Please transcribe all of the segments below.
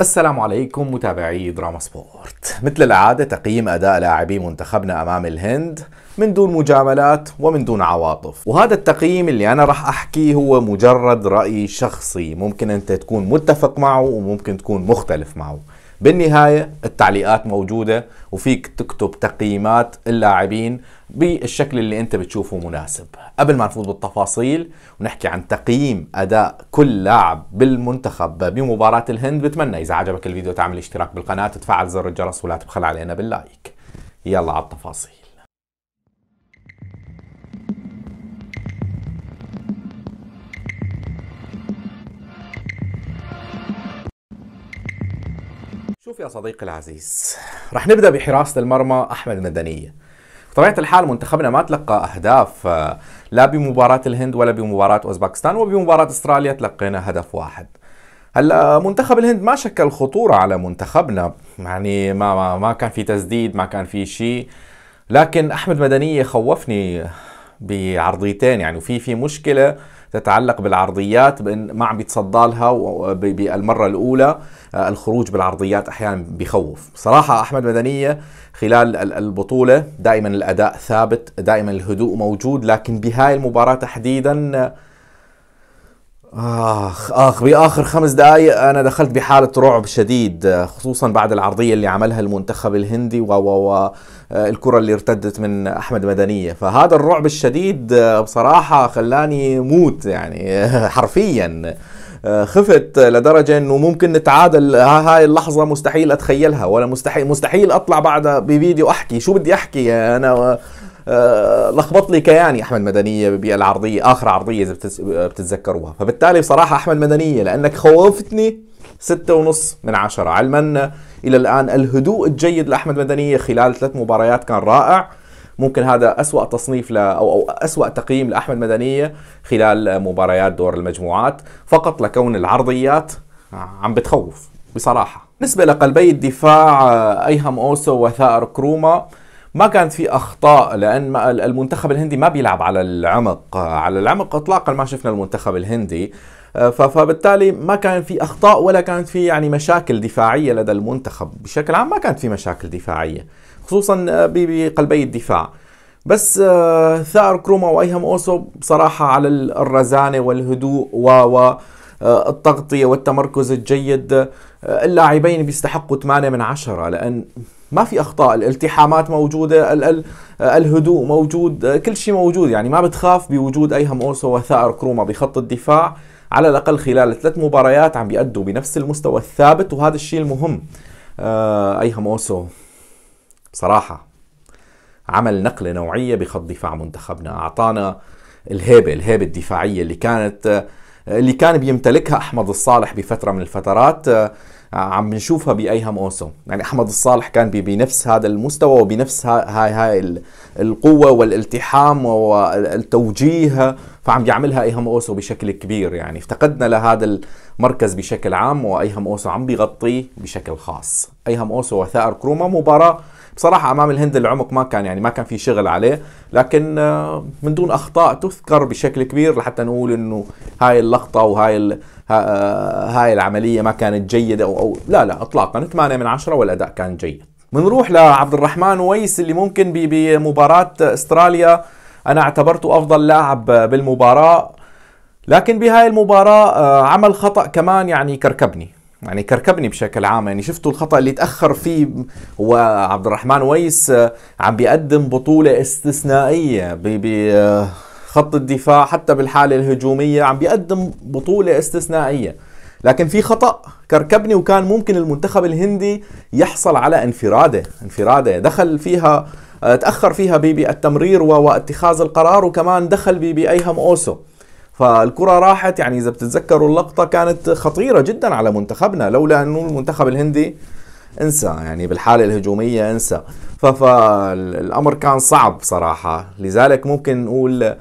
السلام عليكم متابعي دراما سبورت مثل العادة تقييم أداء لاعبي منتخبنا أمام الهند من دون مجاملات ومن دون عواطف وهذا التقييم اللي أنا راح أحكيه هو مجرد رأي شخصي ممكن أنت تكون متفق معه وممكن تكون مختلف معه بالنهاية التعليقات موجودة وفيك تكتب تقييمات اللاعبين بالشكل اللي انت بتشوفه مناسب قبل ما نفوت بالتفاصيل ونحكي عن تقييم اداء كل لاعب بالمنتخب بمباراة الهند بتمنى اذا عجبك الفيديو تعمل اشتراك بالقناة وتفعل زر الجرس ولا تبخل علينا باللايك يلا على التفاصيل شوف يا صديقي العزيز رح نبدا بحراسه المرمى احمد مدنيه بطبيعه الحال منتخبنا ما تلقى اهداف آه، لا بمباراه الهند ولا بمباراه اوزباكستان وبمباراه استراليا تلقينا هدف واحد هلا منتخب الهند ما شكل خطوره على منتخبنا يعني ما ما, ما كان في تسديد ما كان في شيء لكن احمد مدنيه خوفني بعرضيتين يعني وفي في مشكله تتعلق بالعرضيات بان ما عم يتصدى لها بالمره الاولى آه، الخروج بالعرضيات احيانا بخوف صراحه احمد مدنيه خلال البطوله دائما الاداء ثابت دائما الهدوء موجود لكن بهاي المباراه تحديدا اخ اخ باخر خمس دقائق انا دخلت بحاله رعب شديد خصوصا بعد العرضيه اللي عملها المنتخب الهندي و و آه، الكره اللي ارتدت من احمد مدنيه فهذا الرعب الشديد آه، بصراحه خلاني موت يعني حرفيا آه، خفت لدرجه انه ممكن نتعادل هاي اللحظه مستحيل اتخيلها ولا مستحيل مستحيل اطلع بعدها بفيديو احكي شو بدي احكي انا آه، لخبط لي كياني احمد مدنيه بالعرضيه اخر عرضيه اذا آه، بتتذكروها فبالتالي بصراحه احمد مدنيه لانك خوفتني ستة ونص من عشرة علما إلى الآن الهدوء الجيد لأحمد مدنية خلال ثلاث مباريات كان رائع ممكن هذا أسوأ تصنيف ل أو, أو أسوأ تقييم لأحمد مدنية خلال مباريات دور المجموعات فقط لكون العرضيات عم بتخوف بصراحة بالنسبة لقلبي الدفاع آه، أيهم أوسو وثائر كروما ما كانت في اخطاء لان المنتخب الهندي ما بيلعب على العمق على العمق اطلاقا ما شفنا المنتخب الهندي آه، فبالتالي ما كان في اخطاء ولا كانت في يعني مشاكل دفاعيه لدى المنتخب بشكل عام ما كانت في مشاكل دفاعيه خصوصا آه، بقلبي الدفاع بس آه، ثار كروما وايهم اوسو بصراحه على الرزانه والهدوء و, و التغطية والتمركز الجيد اللاعبين بيستحقوا 8 من 10 لأن ما في اخطاء الالتحامات موجوده ال ال الهدوء موجود كل شيء موجود يعني ما بتخاف بوجود ايهم اوسو وثائر كروما بخط الدفاع على الاقل خلال ثلاث مباريات عم بيأدوا بنفس المستوى الثابت وهذا الشيء المهم آه، ايهم اوسو بصراحه عمل نقله نوعيه بخط دفاع منتخبنا اعطانا الهيبه الهيبه الدفاعيه اللي كانت اللي كان بيمتلكها احمد الصالح بفتره من الفترات عم نشوفها بايهم اوسو يعني احمد الصالح كان بنفس هذا المستوى وبنفس هاي هاي القوه والالتحام والتوجيه فعم يعملها ايهم اوسو بشكل كبير يعني افتقدنا لهذا المركز بشكل عام وايهم اوسو عم بيغطيه بشكل خاص ايهم اوسو وثائر كروما مباراه بصراحه امام الهند العمق ما كان يعني ما كان في شغل عليه لكن آه، من دون اخطاء تذكر بشكل كبير لحتى نقول انه هاي اللقطه وهاي ال... آه، هاي العمليه ما كانت جيده او, أو لا لا اطلاقا 8 من 10 والاداء كان جيد بنروح لعبد الرحمن ويس اللي ممكن بمباراه استراليا انا اعتبرته افضل لاعب بالمباراه لكن بهاي المباراة آه، عمل خطأ كمان يعني كركبني يعني كركبني بشكل عام يعني شفتوا الخطا اللي تاخر فيه هو عبد الرحمن ويس آه، عم بيقدم بطوله استثنائيه بخط آه، الدفاع حتى بالحاله الهجوميه عم بيقدم بطوله استثنائيه لكن في خطا كركبني وكان ممكن المنتخب الهندي يحصل على انفراده انفراده دخل فيها آه، تاخر فيها بيبي التمرير واتخاذ القرار وكمان دخل بيبي ايهم اوسو فالكره راحت يعني اذا بتتذكروا اللقطه كانت خطيره جدا على منتخبنا لولا انه المنتخب الهندي انسى يعني بالحاله الهجوميه انسى فالامر كان صعب صراحه لذلك ممكن نقول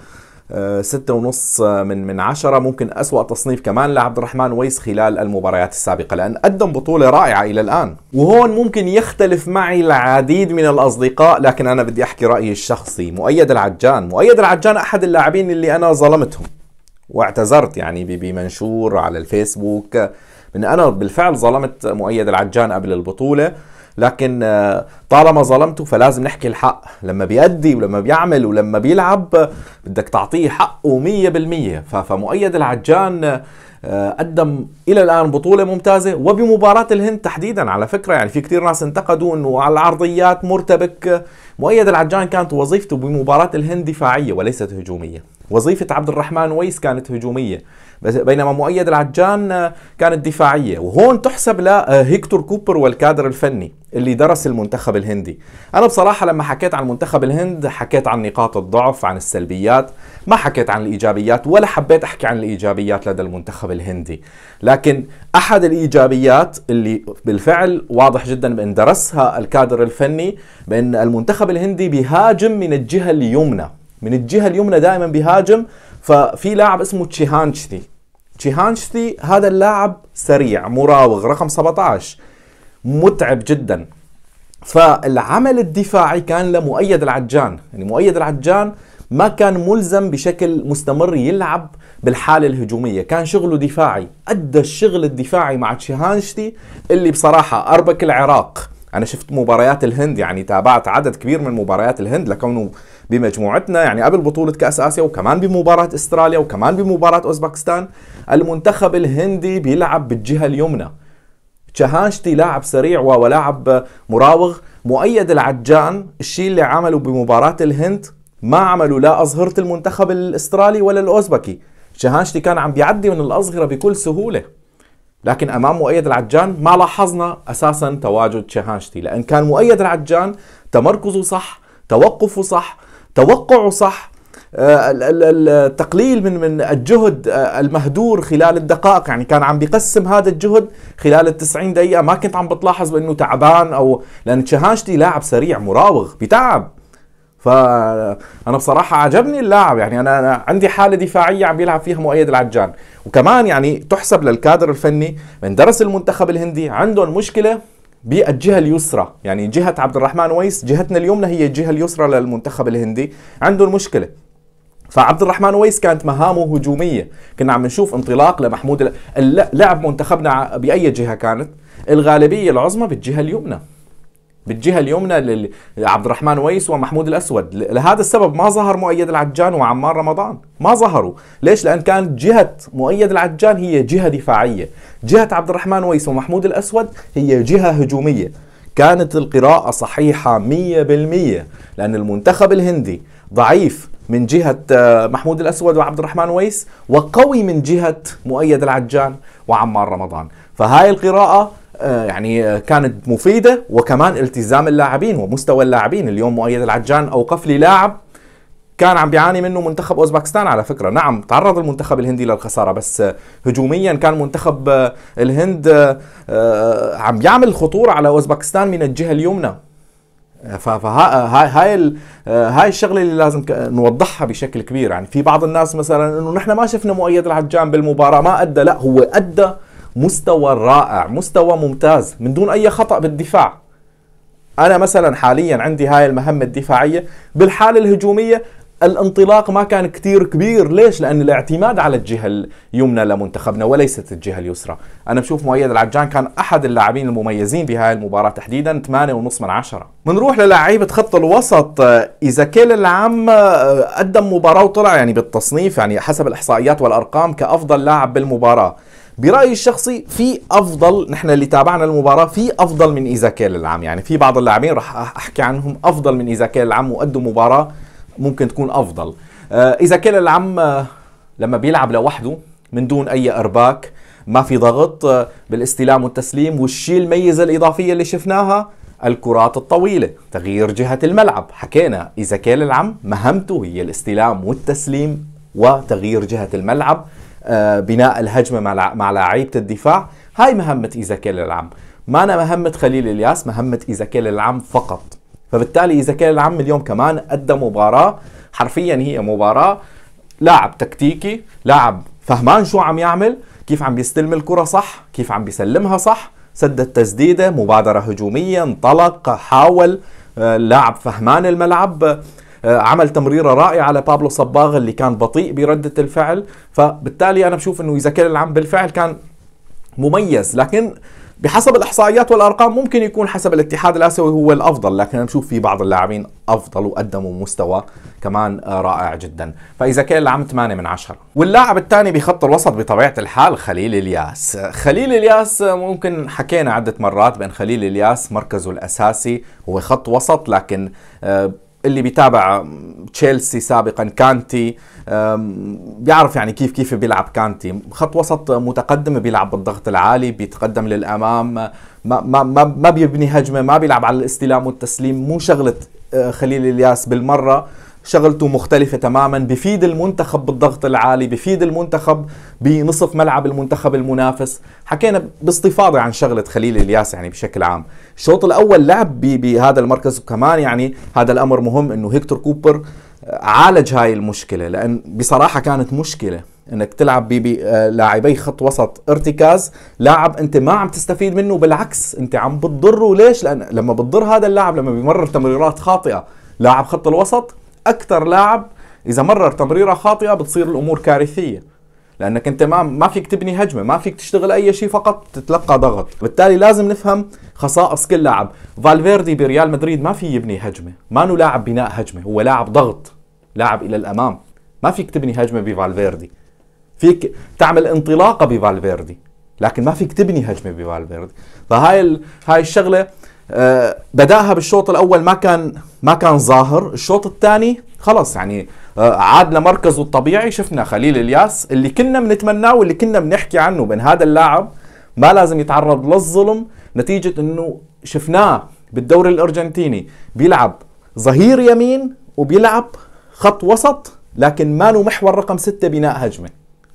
آه، ستة ونص من من عشرة ممكن أسوأ تصنيف كمان لعبد الرحمن ويس خلال المباريات السابقة لأن قدم بطولة رائعة إلى الآن وهون ممكن يختلف معي العديد من الأصدقاء لكن أنا بدي أحكي رأيي الشخصي مؤيد العجان مؤيد العجان أحد اللاعبين اللي أنا ظلمتهم واعتذرت يعني بمنشور على الفيسبوك من انا بالفعل ظلمت مؤيد العجان قبل البطوله لكن آه، طالما ظلمته فلازم نحكي الحق لما بيأدي ولما بيعمل ولما بيلعب بدك تعطيه حقه مية بالمية فمؤيد العجان آه، قدم الى الان بطوله ممتازه وبمباراه الهند تحديدا على فكره يعني في كثير ناس انتقدوا انه على العرضيات مرتبك مؤيد العجان كانت وظيفته بمباراه الهند دفاعيه وليست هجوميه وظيفة عبد الرحمن ويس كانت هجومية بس بينما مؤيد العجان آه، كانت دفاعية وهون تحسب لهيكتور آه، كوبر والكادر الفني اللي درس المنتخب الهندي أنا بصراحة لما حكيت عن منتخب الهند حكيت عن نقاط الضعف عن السلبيات ما حكيت عن الإيجابيات ولا حبيت أحكي عن الإيجابيات لدى المنتخب الهندي لكن أحد الإيجابيات اللي بالفعل واضح جدا بأن درسها الكادر الفني بأن المنتخب الهندي بيهاجم من الجهة اليمنى من الجهه اليمنى دائما بيهاجم ففي لاعب اسمه تشيهانشتي تشيهانشتي هذا اللاعب سريع مراوغ رقم 17 متعب جدا فالعمل الدفاعي كان لمؤيد العجان يعني مؤيد العجان ما كان ملزم بشكل مستمر يلعب بالحالة الهجومية كان شغله دفاعي أدى الشغل الدفاعي مع تشيهانشتي اللي بصراحة أربك العراق أنا شفت مباريات الهند يعني تابعت عدد كبير من مباريات الهند لكونه بمجموعتنا يعني قبل بطولة كأس آسيا وكمان بمباراة استراليا وكمان بمباراة أوزبكستان المنتخب الهندي بيلعب بالجهة اليمنى شهانشتي لاعب سريع ولاعب مراوغ مؤيد العجان الشيء اللي عمله بمباراة الهند ما عملوا لا أظهرة المنتخب الأسترالي ولا الأوزبكي شهانشتي كان عم بيعدي من الأظهرة بكل سهولة لكن امام مؤيد العجان ما لاحظنا اساسا تواجد شهانشتي لان كان مؤيد العجان تمركزه صح توقفه صح توقعه صح آه، التقليل من من الجهد آه، المهدور خلال الدقائق يعني كان عم بيقسم هذا الجهد خلال ال 90 دقيقه ما كنت عم بتلاحظ بانه تعبان او لان تشهانشتي لاعب سريع مراوغ بتعب فانا بصراحه عجبني اللاعب يعني أنا عندي حاله دفاعيه عم بيلعب فيها مؤيد العجان وكمان يعني تحسب للكادر الفني من درس المنتخب الهندي عندهم مشكله بالجهه اليسرى يعني جهه عبد الرحمن ويس جهتنا اليمنى هي الجهه اليسرى للمنتخب الهندي عنده مشكله فعبد الرحمن ويس كانت مهامه هجوميه كنا عم نشوف انطلاق لمحمود لعب منتخبنا باي جهه كانت الغالبيه العظمى بالجهه اليمنى بالجهه اليمنى لعبد الرحمن ويس ومحمود الاسود لهذا السبب ما ظهر مؤيد العجان وعمار رمضان ما ظهروا ليش لان كانت جهه مؤيد العجان هي جهه دفاعيه جهه عبد الرحمن ويس ومحمود الاسود هي جهه هجوميه كانت القراءه صحيحه 100% لان المنتخب الهندي ضعيف من جهة آه، محمود الأسود وعبد الرحمن ويس وقوي من جهة مؤيد العجان وعمار رمضان فهاي القراءة آه، يعني آه، كانت مفيده وكمان التزام اللاعبين ومستوى اللاعبين اليوم مؤيد العجان اوقف لي لاعب كان عم بيعاني منه منتخب اوزباكستان على فكره نعم تعرض المنتخب الهندي للخساره بس آه، هجوميا كان منتخب الهند عم يعمل خطوره على اوزباكستان من الجهه اليمنى فهاي هاي هاي الشغله اللي لازم نوضحها بشكل كبير يعني في بعض الناس مثلا انه نحن ما شفنا مؤيد العجان بالمباراه ما ادى لا هو ادى مستوى رائع مستوى ممتاز من دون أي خطأ بالدفاع أنا مثلا حاليا عندي هاي المهمة الدفاعية بالحالة الهجومية الانطلاق ما كان كثير كبير ليش لان الاعتماد على الجهه اليمنى لمنتخبنا وليست الجهه اليسرى انا بشوف مؤيد العجان كان احد اللاعبين المميزين بهاي المباراه تحديدا 8.5 من 10 بنروح للاعيبه خط الوسط آه، كيل العم آه، قدم مباراه وطلع يعني بالتصنيف يعني حسب الاحصائيات والارقام كافضل لاعب بالمباراه برايي الشخصي في افضل نحن اللي تابعنا المباراه في افضل من ايزاكيل العام يعني في بعض اللاعبين راح احكي عنهم افضل من ايزاكيل العام وادوا مباراه ممكن تكون افضل آه، اذا كان العم آه، لما بيلعب لوحده من دون اي ارباك ما في ضغط آه، بالاستلام والتسليم والشيء الميزه الاضافيه اللي شفناها الكرات الطويلة تغيير جهة الملعب حكينا إذا كان العم مهمته هي الاستلام والتسليم وتغيير جهة الملعب بناء الهجمة مع مع لعيبة الدفاع هاي مهمة إذا كان العم ما أنا مهمة خليل الياس مهمة إذا كان العم فقط فبالتالي اذا كان العم اليوم كمان ادى مباراه حرفيا هي مباراه لاعب تكتيكي لاعب فهمان شو عم يعمل كيف عم بيستلم الكره صح كيف عم بيسلمها صح سد التسديده مبادره هجوميه انطلق حاول آه، لاعب فهمان الملعب آه، عمل تمريره رائعه لبابلو صباغ اللي كان بطيء برده الفعل فبالتالي انا بشوف انه اذا كان العم بالفعل كان مميز لكن بحسب الاحصائيات والارقام ممكن يكون حسب الاتحاد الاسيوي هو الافضل لكن انا بشوف في بعض اللاعبين افضل وقدموا مستوى كمان رائع جدا فاذا كان العام 8 من 10 واللاعب الثاني بخط الوسط بطبيعه الحال خليل الياس خليل الياس ممكن حكينا عده مرات بان خليل الياس مركزه الاساسي هو خط وسط لكن آه، اللي بيتابع تشيلسي سابقا كانتي بيعرف يعني كيف كيف بيلعب كانتي خط وسط متقدم بيلعب بالضغط العالي بيتقدم للامام ما ما ما, بيبني هجمه ما بيلعب على الاستلام والتسليم مو شغله آه، خليل الياس بالمره شغلته مختلفة تماما بفيد المنتخب بالضغط العالي بفيد المنتخب بنصف ملعب المنتخب المنافس حكينا باستفاضة عن شغلة خليل الياس يعني بشكل عام الشوط الأول لعب بهذا المركز وكمان يعني هذا الأمر مهم أنه هيكتور كوبر عالج هاي المشكلة لأن بصراحة كانت مشكلة انك تلعب بلاعبي خط وسط ارتكاز لاعب انت ما عم تستفيد منه بالعكس انت عم بتضره ليش لان لما بتضر هذا اللاعب لما بيمرر تمريرات خاطئه لاعب خط الوسط اكثر لاعب اذا مرر تمريره خاطئه بتصير الامور كارثيه لانك انت ما ما فيك تبني هجمه ما فيك تشتغل اي شيء فقط تتلقى ضغط بالتالي لازم نفهم خصائص كل لاعب فالفيردي بريال مدريد ما في يبني هجمه ما نو لاعب بناء هجمه هو لاعب ضغط لاعب الى الامام ما فيك تبني هجمه بفالفيردي فيك تعمل انطلاقه بفالفيردي لكن ما فيك تبني هجمه بفالفيردي فهاي هاي الشغله آه، بداها بالشوط الاول ما كان ما كان ظاهر الشوط الثاني خلص يعني آه، عاد لمركزه الطبيعي شفنا خليل الياس اللي كنا بنتمناه واللي كنا بنحكي عنه بان هذا اللاعب ما لازم يتعرض للظلم نتيجه انه شفناه بالدوري الارجنتيني بيلعب ظهير يمين وبيلعب خط وسط لكن ما له محور رقم ستة بناء هجمه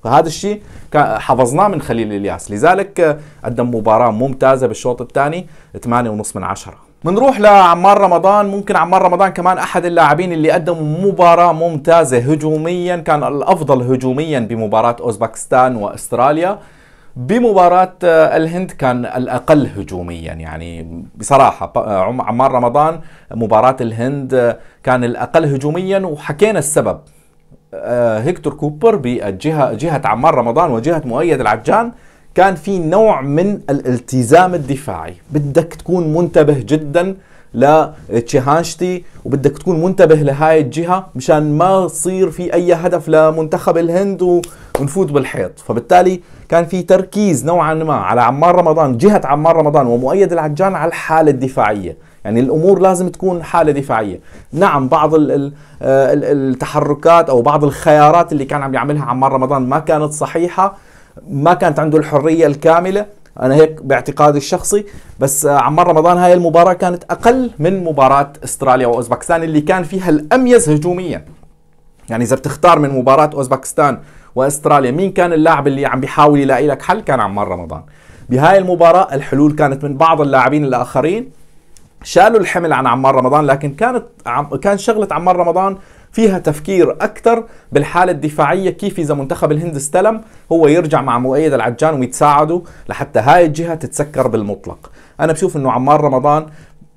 فهذا الشيء حفظناه من خليل الياس لذلك آه، قدم مباراه ممتازه بالشوط الثاني 8.5 من 10 بنروح لعمار رمضان ممكن عمار رمضان كمان احد اللاعبين اللي قدموا مباراه ممتازه هجوميا كان الافضل هجوميا بمباراه اوزبكستان واستراليا بمباراة آه، الهند كان الأقل هجوميا يعني بصراحة آه، عمار رمضان مباراة الهند كان الأقل هجوميا وحكينا السبب آه، هيكتور كوبر بجهه جهه عمار رمضان وجهه مؤيد العجان كان في نوع من الالتزام الدفاعي بدك تكون منتبه جدا لتشيهانشتي وبدك تكون منتبه لهاي الجهه مشان ما يصير في اي هدف لمنتخب الهند ونفوت بالحيط فبالتالي كان في تركيز نوعا ما على عمار رمضان جهه عمار رمضان ومؤيد العجان على الحاله الدفاعيه يعني الامور لازم تكون حاله دفاعيه نعم بعض آه، التحركات او بعض الخيارات اللي كان عم يعملها عمار رمضان ما كانت صحيحه ما كانت عنده الحريه الكامله انا هيك باعتقادي الشخصي بس آه، عمار رمضان هاي المباراه كانت اقل من مباراه استراليا واوزبكستان اللي كان فيها الاميز هجوميا يعني اذا بتختار من مباراه اوزبكستان واستراليا مين كان اللاعب اللي عم بيحاول يلاقي لك حل كان عمار رمضان بهاي المباراة الحلول كانت من بعض اللاعبين الآخرين شالوا الحمل عن عمار رمضان لكن كانت عم كان شغله عمار رمضان فيها تفكير اكثر بالحاله الدفاعيه كيف اذا منتخب الهند استلم هو يرجع مع مؤيد العجان ويتساعدوا لحتى هاي الجهه تتسكر بالمطلق انا بشوف انه عمار رمضان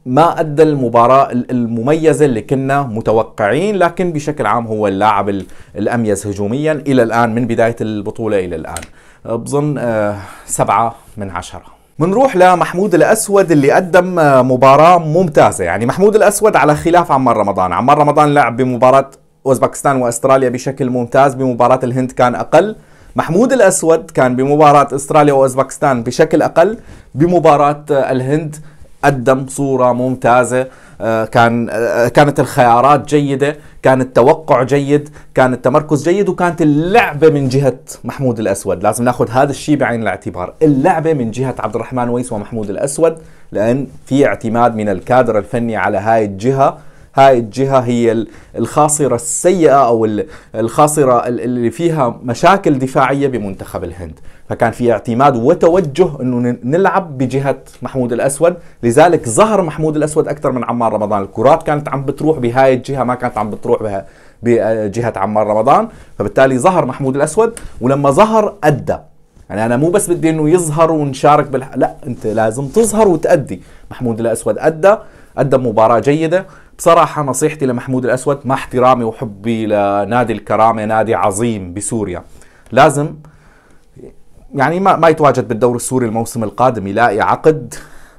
ما ادى المباراه المميزه اللي كنا متوقعين لكن بشكل عام هو اللاعب الاميز هجوميا الى الان من بدايه البطوله الى الان أه، بظن أه، سبعة من عشرة بنروح لمحمود الاسود اللي قدم آه، مباراه ممتازه يعني محمود الاسود على خلاف عمار رمضان عمار رمضان لعب بمباراه اوزباكستان واستراليا بشكل ممتاز بمباراه الهند كان اقل محمود الاسود كان بمباراه استراليا واوزباكستان بشكل اقل بمباراه آه، الهند قدم صوره ممتازه آه، كان آه، كانت الخيارات جيده كان التوقع جيد كان التمركز جيد وكانت اللعبه من جهه محمود الاسود لازم ناخذ هذا الشيء بعين الاعتبار اللعبه من جهه عبد الرحمن ويس ومحمود الاسود لان في اعتماد من الكادر الفني على هاي الجهه هاي الجهة هي الخاصرة السيئة أو الخاصرة اللي فيها مشاكل دفاعية بمنتخب الهند فكان في اعتماد وتوجه أنه نلعب بجهة محمود الأسود لذلك ظهر محمود الأسود أكثر من عمار رمضان الكرات كانت عم بتروح بهاي الجهة ما كانت عم بتروح بها بجهة عمار رمضان فبالتالي ظهر محمود الأسود ولما ظهر أدى يعني انا مو بس بدي انه يظهر ونشارك بالح... لا انت لازم تظهر وتادي محمود الاسود ادى قدم مباراة جيدة بصراحة نصيحتي لمحمود الأسود مع احترامي وحبي لنادي الكرامة نادي عظيم بسوريا لازم يعني ما, ما يتواجد بالدور السوري الموسم القادم يلاقي عقد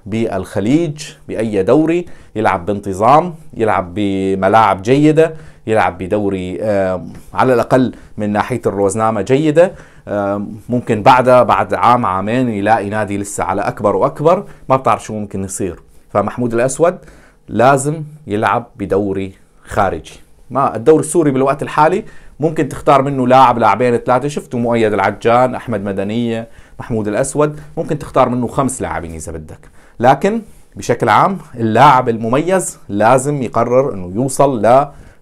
بالخليج بأي دوري يلعب بانتظام يلعب بملاعب جيدة يلعب بدوري آه، على الأقل من ناحية الروزنامة جيدة آه، ممكن بعدها بعد عام عامين يلاقي نادي لسه على أكبر وأكبر ما بتعرف شو ممكن يصير فمحمود الأسود لازم يلعب بدوري خارجي ما الدوري السوري بالوقت الحالي ممكن تختار منه لاعب لاعبين ثلاثة شفتوا مؤيد العجان أحمد مدنية محمود الأسود ممكن تختار منه خمس لاعبين إذا بدك لكن بشكل عام اللاعب المميز لازم يقرر أنه يوصل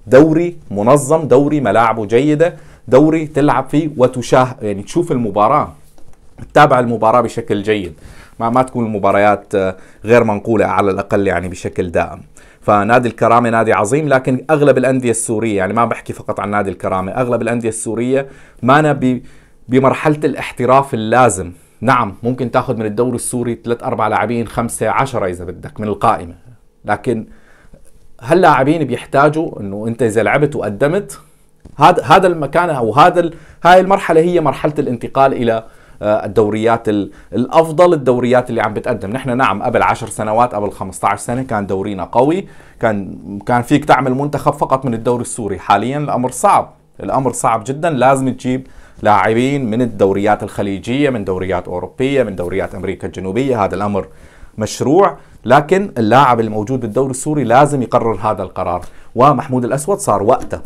لدوري منظم دوري ملاعبه جيدة دوري تلعب فيه وتشاه يعني تشوف المباراة تتابع المباراة بشكل جيد ما, ما تكون المباريات آه، غير منقولة على الأقل يعني بشكل دائم فنادي الكرامة نادي عظيم لكن أغلب الأندية السورية يعني ما بحكي فقط عن نادي الكرامة أغلب الأندية السورية مانا بمرحلة الاحتراف اللازم نعم ممكن تاخذ من الدوري السوري ثلاث أربع لاعبين خمسة عشرة إذا بدك من القائمة لكن هاللاعبين بيحتاجوا انه انت اذا لعبت وقدمت هذا هذا المكان او هذا هاي المرحله هي مرحله الانتقال الى آه، الدوريات الافضل الدوريات اللي عم بتقدم نحن نعم قبل 10 سنوات قبل 15 سنه كان دورينا قوي كان كان فيك تعمل منتخب فقط من الدوري السوري حاليا الامر صعب الامر صعب جدا لازم تجيب لاعبين من الدوريات الخليجيه من دوريات اوروبيه من دوريات امريكا الجنوبيه هذا الامر مشروع لكن اللاعب الموجود بالدوري السوري لازم يقرر هذا القرار ومحمود الاسود صار وقته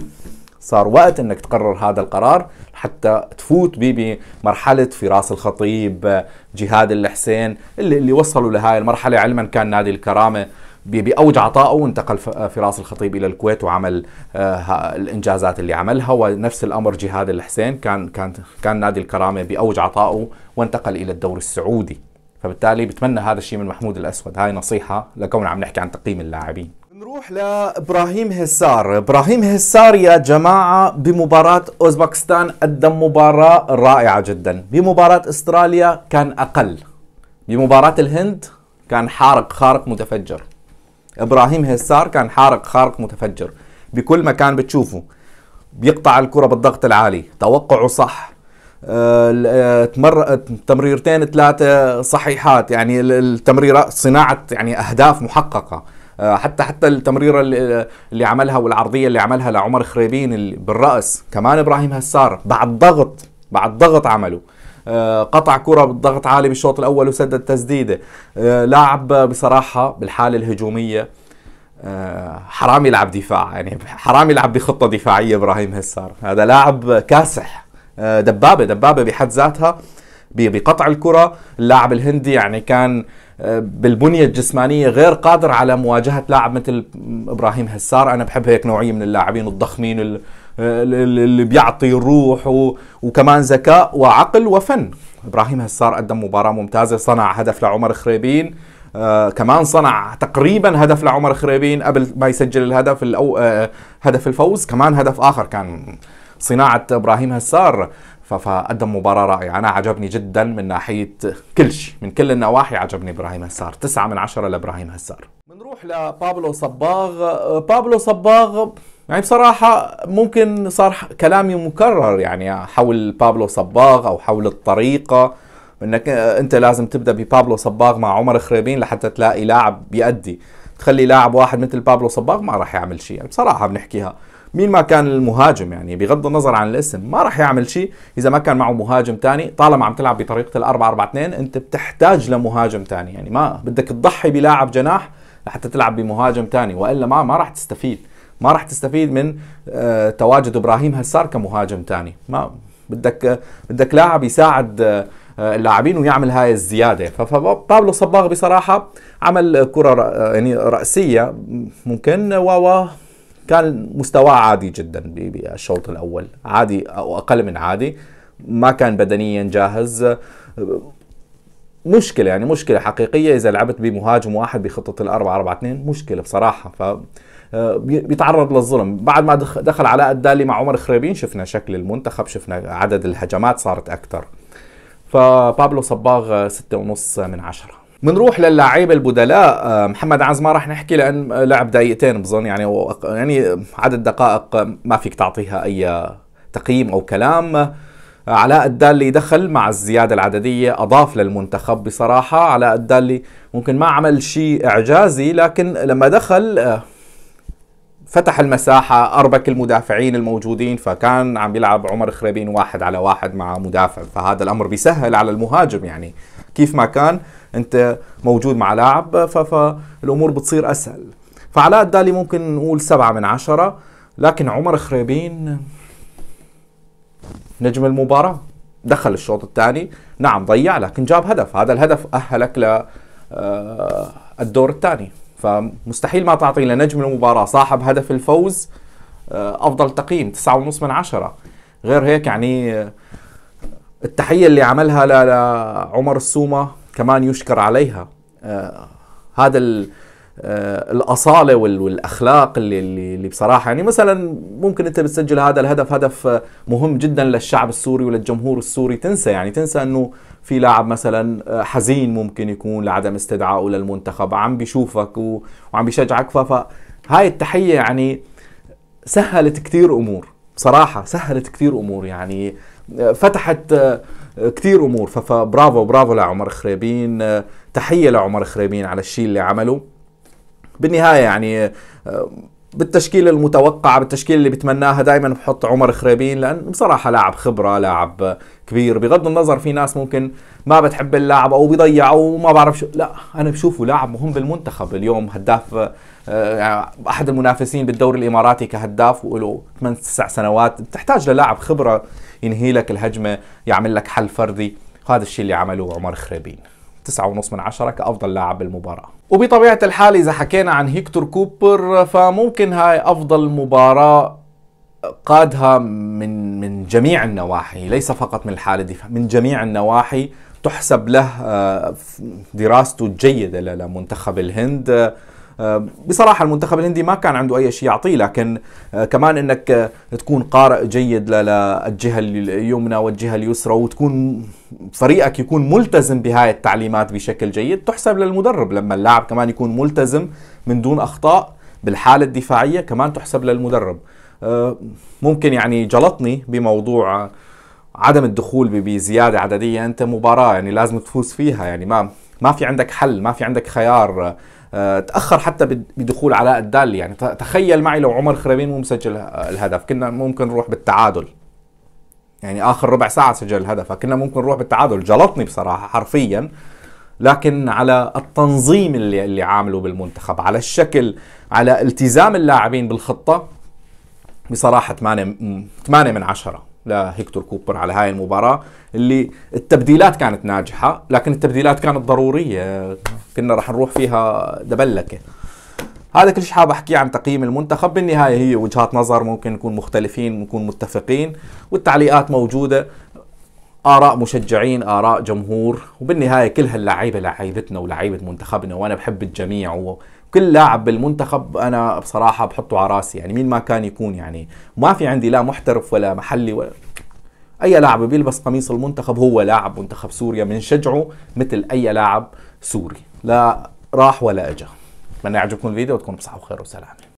صار وقت انك تقرر هذا القرار حتى تفوت بي بمرحله فراس الخطيب جهاد الحسين اللي, اللي وصلوا لهاي المرحله علما كان نادي الكرامه باوج عطائه وانتقل فراس الخطيب الى الكويت وعمل آه، الانجازات اللي عملها ونفس الامر جهاد الحسين كان كان كان نادي الكرامه باوج عطائه وانتقل الى الدوري السعودي فبالتالي بتمنى هذا الشيء من محمود الاسود هاي نصيحه لكون عم نحكي عن تقييم اللاعبين نروح لابراهيم هسار، ابراهيم هسار يا جماعه بمباراه اوزبكستان قدم مباراه رائعه جدا، بمباراه استراليا كان اقل. بمباراه الهند كان حارق خارق متفجر. ابراهيم هسار كان حارق خارق متفجر، بكل مكان بتشوفه. بيقطع الكره بالضغط العالي، توقعه صح. آه، آه، تمر... تمريرتين ثلاثه صحيحات، يعني التمريرات صناعه يعني اهداف محققه. آه، حتى حتى التمريره اللي عملها والعرضيه اللي عملها لعمر خريبين بالراس كمان ابراهيم هسار بعد ضغط بعد ضغط عمله آه، قطع كرة بالضغط عالي بالشوط الأول وسدد تسديدة آه، لاعب بصراحة بالحالة الهجومية حرام يلعب دفاع يعني حرام يلعب بخطة دفاعية إبراهيم هسار هذا لاعب كاسح دبابة دبابة بحد ذاتها بقطع الكرة اللاعب الهندي يعني كان بالبنيه الجسمانيه غير قادر على مواجهه لاعب مثل ابراهيم هسار انا بحب هيك نوعيه من اللاعبين الضخمين اللي بيعطي روح وكمان ذكاء وعقل وفن ابراهيم هسار قدم مباراه ممتازه صنع هدف لعمر خريبين آه كمان صنع تقريبا هدف لعمر خريبين قبل ما يسجل الهدف الأو... آه هدف الفوز كمان هدف اخر كان صناعه ابراهيم هسار فقدم مباراه رائعه انا عجبني جدا من ناحيه كل شيء من كل النواحي عجبني ابراهيم هسار تسعة من عشرة لابراهيم هسار بنروح لبابلو صباغ أه، بابلو صباغ يعني بصراحة ممكن صار كلامي مكرر يعني حول بابلو صباغ أو حول الطريقة انك أه، انت لازم تبدا ببابلو صباغ مع عمر خريبين لحتى تلاقي لاعب بيأدي تخلي لاعب واحد مثل بابلو صباغ ما راح يعمل شيء يعني بصراحة بنحكيها مين ما كان المهاجم يعني بغض النظر عن الاسم ما راح يعمل شيء اذا ما كان معه مهاجم ثاني طالما عم تلعب بطريقه ال 4 4 2 انت بتحتاج لمهاجم ثاني يعني ما بدك تضحي بلاعب جناح لحتى تلعب بمهاجم ثاني والا ما ما راح تستفيد ما راح تستفيد من آه تواجد ابراهيم هسار كمهاجم ثاني ما بدك آه بدك لاعب يساعد آه اللاعبين ويعمل هاي الزياده فبابلو صباغ بصراحه عمل كره يعني راسيه ممكن و كان مستواه عادي جدا بالشوط الاول عادي او اقل من عادي ما كان بدنيا جاهز مشكله يعني مشكله حقيقيه اذا لعبت بمهاجم واحد بخطه الأربعة 4 2 مشكله بصراحه ف آه، بيتعرض للظلم بعد ما دخل علاء الدالي مع عمر خريبين شفنا شكل المنتخب شفنا عدد الهجمات صارت اكثر فبابلو صباغ ستة ونص من عشرة بنروح للاعيبه البدلاء آه، محمد عز ما راح نحكي لان لعب دقيقتين بظن يعني يعني عدد دقائق ما فيك تعطيها اي تقييم او كلام علاء الدالي دخل مع الزيادة العددية أضاف للمنتخب بصراحة علاء الدالي ممكن ما عمل شيء إعجازي لكن لما دخل آه، فتح المساحة أربك المدافعين الموجودين فكان عم يلعب عمر خريبين واحد على واحد مع مدافع فهذا الأمر بيسهل على المهاجم يعني كيف ما كان انت موجود مع لاعب فالامور بتصير اسهل فعلاء الدالي ممكن نقول سبعة من عشرة لكن عمر خريبين نجم المباراة دخل الشوط الثاني نعم ضيع لكن جاب هدف هذا الهدف أهلك ل آه، الدور الثاني فمستحيل ما تعطي لنجم المباراة صاحب هدف الفوز آه، أفضل تقييم تسعة ونص من عشرة غير هيك يعني آه، التحية اللي عملها لعمر السومة كمان يشكر عليها آه هذا ال آه الاصاله والاخلاق اللي اللي بصراحه يعني مثلا ممكن انت بتسجل هذا الهدف هدف مهم جدا للشعب السوري وللجمهور السوري تنسى يعني تنسى انه في لاعب مثلا آه، حزين ممكن يكون لعدم استدعائه للمنتخب عم بيشوفك وعم بيشجعك فهاي التحيه يعني سهلت كثير امور بصراحه سهلت كثير امور يعني فتحت آه، كثير امور فبرافو برافو لعمر خريبين آه، تحيه لعمر خريبين على الشيء اللي عمله بالنهايه يعني آه، بالتشكيل المتوقع بالتشكيل اللي بتمناها دائما بحط عمر خريبين لان بصراحه لاعب خبره لاعب كبير بغض النظر في ناس ممكن ما بتحب اللاعب او بيضيعه وما بعرف شو لا انا بشوفه لاعب مهم بالمنتخب اليوم هداف يعني احد المنافسين بالدوري الاماراتي كهداف وله 8 9 سنوات بتحتاج للاعب خبره ينهي لك الهجمه يعمل لك حل فردي هذا الشيء اللي عمله عمر خريبين تسعة ونص من عشرة كأفضل لاعب بالمباراة وبطبيعة الحال إذا حكينا عن هيكتور كوبر فممكن هاي أفضل مباراة قادها من من جميع النواحي ليس فقط من الحالة الدفاع من جميع النواحي تحسب له آه، دراسته الجيدة لمنتخب الهند آه، بصراحه المنتخب الهندي ما كان عنده اي شيء يعطيه لكن آه، كمان انك آه، تكون قارئ جيد للجهه اليمنى والجهه اليسرى وتكون فريقك يكون ملتزم بهاي التعليمات بشكل جيد تحسب للمدرب لما اللاعب كمان يكون ملتزم من دون اخطاء بالحاله الدفاعيه كمان تحسب للمدرب ممكن يعني جلطني بموضوع عدم الدخول بزياده عدديه انت مباراه يعني لازم تفوز فيها يعني ما ما في عندك حل ما في عندك خيار آه، تاخر حتى بدخول علاء الدال يعني تخيل معي لو عمر خريبين مو مسجل الهدف كنا ممكن نروح بالتعادل يعني اخر ربع ساعه سجل الهدف فكنا ممكن نروح بالتعادل جلطني بصراحه حرفيا لكن على التنظيم اللي اللي عامله بالمنتخب على الشكل على التزام اللاعبين بالخطه بصراحه 8 8 من 10 لهيكتور كوبر على هاي المباراة اللي التبديلات كانت ناجحة لكن التبديلات كانت ضرورية كنا راح نروح فيها دبلكة هذا كل شيء حاب احكيه عن تقييم المنتخب بالنهاية هي وجهات نظر ممكن نكون مختلفين نكون متفقين والتعليقات موجودة آراء مشجعين آراء جمهور وبالنهاية كل هاللعيبة لعيبتنا ولعيبة منتخبنا وأنا بحب الجميع و... كل لاعب بالمنتخب انا بصراحه بحطه على راسي يعني مين ما كان يكون يعني ما في عندي لا محترف ولا محلي ولا اي لاعب بيلبس قميص المنتخب هو لاعب منتخب سوريا بنشجعه مثل اي لاعب سوري لا راح ولا اجى اتمنى يعجبكم الفيديو وتكونوا بصحه وخير وسلامه